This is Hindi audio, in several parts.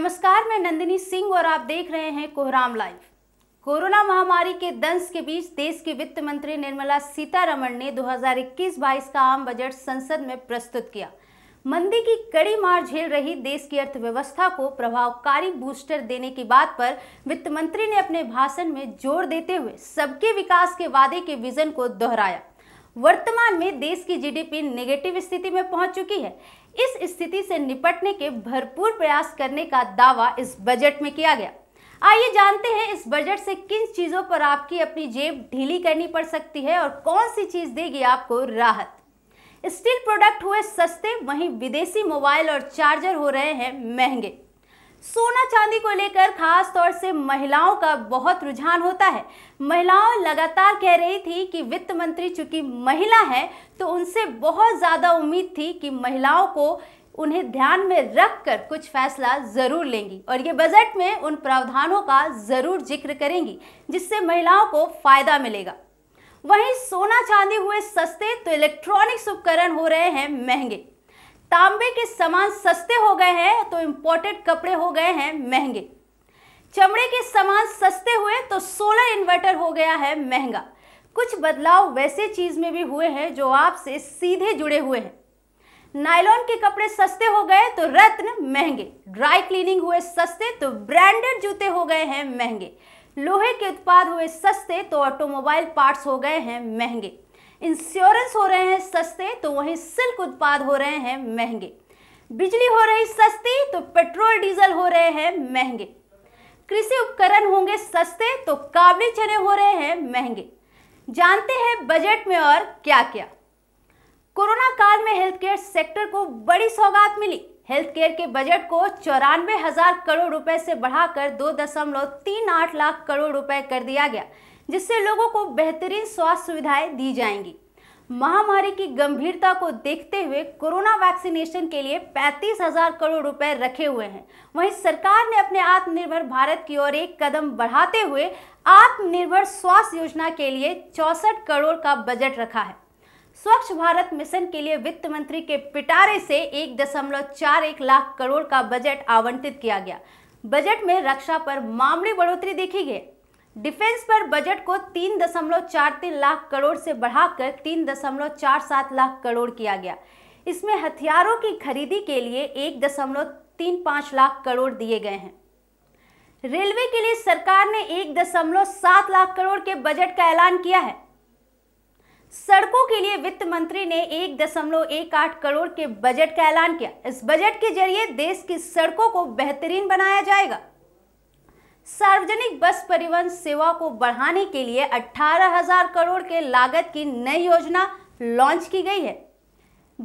नमस्कार मैं नंदिनी सिंह और आप देख रहे हैं कोहराम लाइव कोरोना महामारी के दंश के बीच देश के वित्त मंत्री निर्मला सीतारमण ने 2021-22 का आम बजट संसद में प्रस्तुत किया मंदी की कड़ी मार झेल रही देश की अर्थव्यवस्था को प्रभावकारी बूस्टर देने की बात पर वित्त मंत्री ने अपने भाषण में जोर देते हुए सबके विकास के वादे के विजन को दोहराया वर्तमान में देश की जीडीपी नेगेटिव स्थिति में पहुंच चुकी है इस स्थिति से निपटने के भरपूर प्रयास करने का दावा इस बजट में किया गया आइए जानते हैं इस बजट से किन चीज़ों पर आपकी अपनी जेब ढीली करनी पड़ सकती है और कौन सी चीज़ देगी आपको राहत स्टील प्रोडक्ट हुए सस्ते वहीं विदेशी मोबाइल और चार्जर हो रहे हैं महंगे सोना चांदी को लेकर खास तौर से महिलाओं का बहुत रुझान होता है महिलाओं लगातार कह रही थी कि वित्त मंत्री चूंकि महिला है तो उनसे बहुत ज़्यादा उम्मीद थी कि महिलाओं को उन्हें ध्यान में रख कर कुछ फैसला ज़रूर लेंगी और ये बजट में उन प्रावधानों का ज़रूर जिक्र करेंगी जिससे महिलाओं को फ़ायदा मिलेगा वहीं सोना चांदी हुए सस्ते तो इलेक्ट्रॉनिक्स उपकरण हो रहे हैं महंगे तांबे के सामान सस्ते हो गए हैं तो इम्पोर्टेड कपड़े हो गए हैं महंगे चमड़े के सामान सस्ते हुए तो सोलर इन्वर्टर हो गया है महंगा कुछ बदलाव वैसे चीज़ में भी हुए हैं जो आपसे सीधे जुड़े हुए हैं नायलॉन के कपड़े सस्ते हो गए तो रत्न महंगे ड्राई क्लीनिंग हुए सस्ते तो ब्रांडेड जूते हो गए हैं महंगे लोहे के उत्पाद हुए सस्ते तो ऑटोमोबाइल पार्ट्स हो गए हैं महंगे इंश्योरेंस हो रहे हैं सस्ते तो वहीं सिल्क उत्पाद हो रहे हैं महंगे बिजली हो रही सस्ती तो पेट्रोल डीजल हो रहे हैं महंगे कृषि उपकरण होंगे सस्ते तो काबली चने हो रहे हैं महंगे जानते हैं बजट में और क्या क्या कोरोना काल में हेल्थ केयर सेक्टर को बड़ी सौगात मिली हेल्थ केयर के बजट को चौरानवे हजार करोड़ रुपए से बढ़ाकर दो दशमलव तीन आठ लाख करोड़ रुपए कर दिया गया जिससे लोगों को बेहतरीन स्वास्थ्य सुविधाएं दी जाएंगी महामारी की गंभीरता को देखते हुए कोरोना वैक्सीनेशन के लिए पैंतीस हजार करोड़ रुपए रखे हुए हैं वहीं सरकार ने अपने आत्मनिर्भर भारत की ओर एक कदम बढ़ाते हुए आत्मनिर्भर स्वास्थ्य योजना के लिए चौसठ करोड़ का बजट रखा है स्वच्छ भारत मिशन के लिए वित्त मंत्री के पिटारे से एक दशमलव चार एक लाख करोड़ का बजट आवंटित किया गया बजट में रक्षा पर मामूली बढ़ोतरी देखी गई डिफेंस पर बजट को तीन दशमलव चार तीन लाख करोड़ से बढ़ाकर तीन दशमलव चार सात लाख करोड़ किया गया इसमें हथियारों की खरीदी के लिए एक दशमलव तीन पाँच लाख करोड़ दिए गए हैं रेलवे के लिए सरकार ने एक दशमलव सात लाख करोड़ के बजट का ऐलान किया है सड़कों के लिए वित्त मंत्री ने एक दशमलव एक आठ करोड़ के बजट का ऐलान किया इस बजट के जरिए देश की सड़कों को बेहतरीन बनाया जाएगा सार्वजनिक बस परिवहन सेवा को बढ़ाने के लिए 18,000 करोड़ के लागत की नई योजना लॉन्च की गई है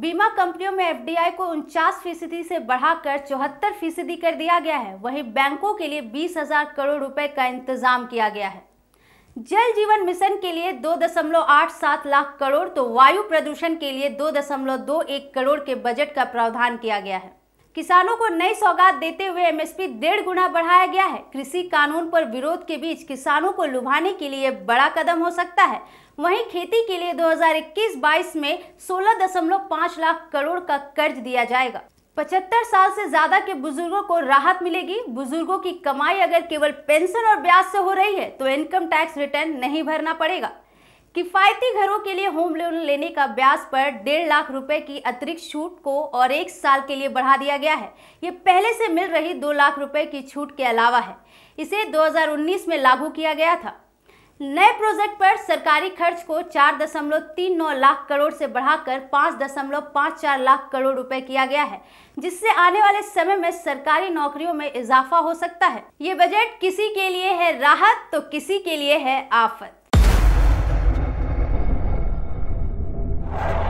बीमा कंपनियों में एफडीआई को उनचास फीसदी से बढ़ाकर चौहत्तर फीसदी कर दिया गया है वहीं बैंकों के लिए बीस हजार करोड़ रुपए का इंतजाम किया गया है जल जीवन मिशन के लिए 2.87 लाख करोड़ तो वायु प्रदूषण के लिए 2.21 करोड़ के बजट का प्रावधान किया गया है किसानों को नई सौगात देते हुए एमएसपी डेढ़ गुना बढ़ाया गया है कृषि कानून पर विरोध के बीच किसानों को लुभाने के लिए बड़ा कदम हो सकता है वहीं खेती के लिए 2021-22 में 16.5 लाख करोड़ का कर्ज दिया जाएगा पचहत्तर साल से ज्यादा के बुजुर्गों को राहत मिलेगी बुजुर्गों की कमाई अगर केवल पेंशन और ब्याज से हो रही है तो इनकम टैक्स रिटर्न नहीं भरना पड़ेगा किफायती घरों के लिए होम लोन लेने का ब्याज पर डेढ़ लाख रुपए की अतिरिक्त छूट को और एक साल के लिए बढ़ा दिया गया है ये पहले से मिल रही दो लाख रुपए की छूट के अलावा है इसे 2019 में लागू किया गया था नए प्रोजेक्ट पर सरकारी खर्च को चार दशमलव तीन नौ लाख करोड़ से बढ़ाकर पाँच पाँच दशमलव चार लाख करोड़ रुपए किया गया है जिससे आने वाले समय में सरकारी नौकरियों में इजाफा हो सकता है ये बजट किसी के लिए है राहत तो किसी के लिए है आफत you